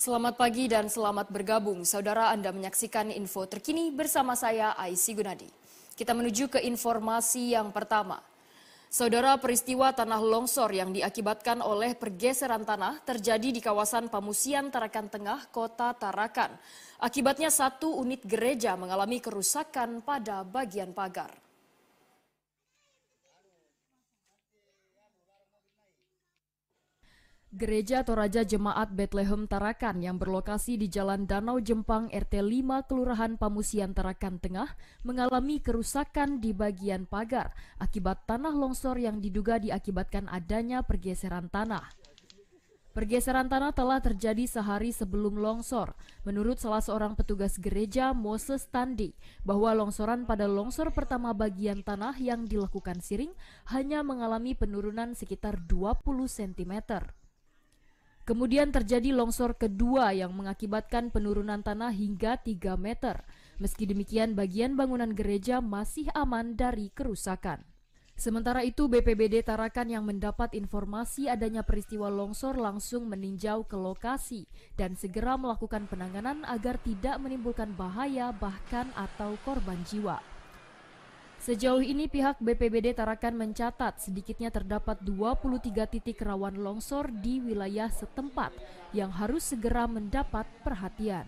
Selamat pagi dan selamat bergabung. Saudara Anda menyaksikan info terkini bersama saya Aisy Gunadi. Kita menuju ke informasi yang pertama. Saudara peristiwa tanah longsor yang diakibatkan oleh pergeseran tanah terjadi di kawasan Pamusian Tarakan Tengah, Kota Tarakan. Akibatnya satu unit gereja mengalami kerusakan pada bagian pagar. Gereja Toraja Jemaat Bethlehem Tarakan yang berlokasi di Jalan Danau Jempang RT 5 Kelurahan Pamusian Tarakan Tengah mengalami kerusakan di bagian pagar akibat tanah longsor yang diduga diakibatkan adanya pergeseran tanah. Pergeseran tanah telah terjadi sehari sebelum longsor. Menurut salah seorang petugas gereja Moses Tandi, bahwa longsoran pada longsor pertama bagian tanah yang dilakukan siring hanya mengalami penurunan sekitar 20 cm. Kemudian terjadi longsor kedua yang mengakibatkan penurunan tanah hingga 3 meter. Meski demikian, bagian bangunan gereja masih aman dari kerusakan. Sementara itu, BPBD Tarakan yang mendapat informasi adanya peristiwa longsor langsung meninjau ke lokasi dan segera melakukan penanganan agar tidak menimbulkan bahaya bahkan atau korban jiwa. Sejauh ini pihak BPBD Tarakan mencatat sedikitnya terdapat 23 titik rawan longsor di wilayah setempat yang harus segera mendapat perhatian.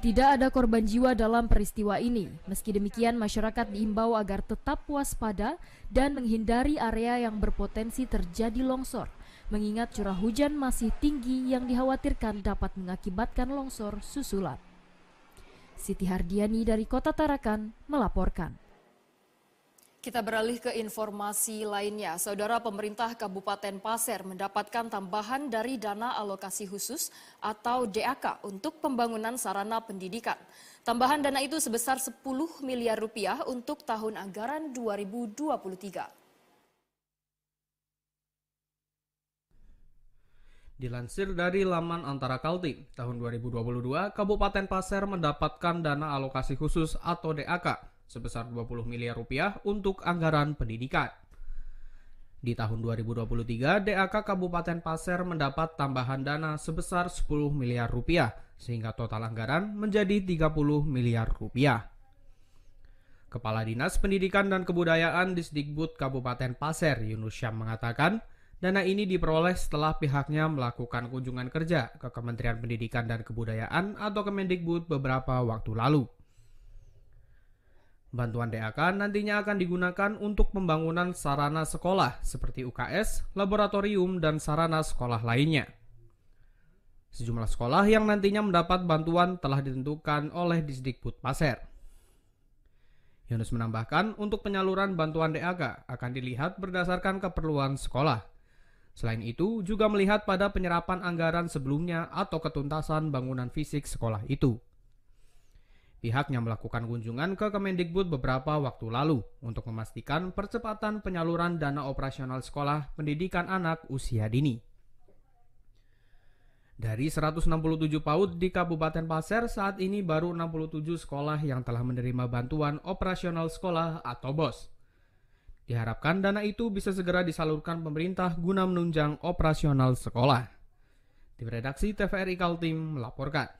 Tidak ada korban jiwa dalam peristiwa ini. Meski demikian, masyarakat diimbau agar tetap waspada dan menghindari area yang berpotensi terjadi longsor, mengingat curah hujan masih tinggi yang dikhawatirkan dapat mengakibatkan longsor susulan. Siti Hardiani dari Kota Tarakan melaporkan. Kita beralih ke informasi lainnya. Saudara pemerintah Kabupaten Pasir mendapatkan tambahan dari dana alokasi khusus atau DAK untuk pembangunan sarana pendidikan. Tambahan dana itu sebesar 10 miliar rupiah untuk tahun anggaran 2023. Dilansir dari laman Antara Kalti, tahun 2022, Kabupaten Pasir mendapatkan dana alokasi khusus atau DAK sebesar 20 miliar rupiah untuk anggaran pendidikan. Di tahun 2023, DAK Kabupaten Pasir mendapat tambahan dana sebesar 10 miliar rupiah, sehingga total anggaran menjadi 30 miliar rupiah. Kepala Dinas Pendidikan dan Kebudayaan di Disdikbud Kabupaten Pasir, Yunus Syam mengatakan, dana ini diperoleh setelah pihaknya melakukan kunjungan kerja ke Kementerian Pendidikan dan Kebudayaan atau Kemendikbud beberapa waktu lalu. Bantuan DAK nantinya akan digunakan untuk pembangunan sarana sekolah seperti UKS, laboratorium, dan sarana sekolah lainnya. Sejumlah sekolah yang nantinya mendapat bantuan telah ditentukan oleh Disdikbud Pasir. Yunus menambahkan, untuk penyaluran bantuan DAK akan dilihat berdasarkan keperluan sekolah. Selain itu, juga melihat pada penyerapan anggaran sebelumnya atau ketuntasan bangunan fisik sekolah itu. Pihaknya melakukan kunjungan ke Kemendikbud beberapa waktu lalu untuk memastikan percepatan penyaluran dana operasional sekolah pendidikan anak usia dini. Dari 167 PAUD di Kabupaten Pasir, saat ini baru 67 sekolah yang telah menerima bantuan operasional sekolah atau BOS. Diharapkan dana itu bisa segera disalurkan pemerintah guna menunjang operasional sekolah. Di redaksi TVRI Kaltim melaporkan.